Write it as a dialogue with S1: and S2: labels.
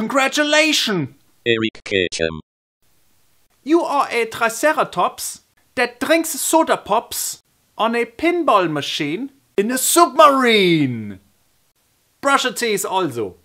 S1: Congratulations! Eric Ketchum.
S2: You are a triceratops that drinks soda pops on a pinball machine in a submarine. Brush your teeth also.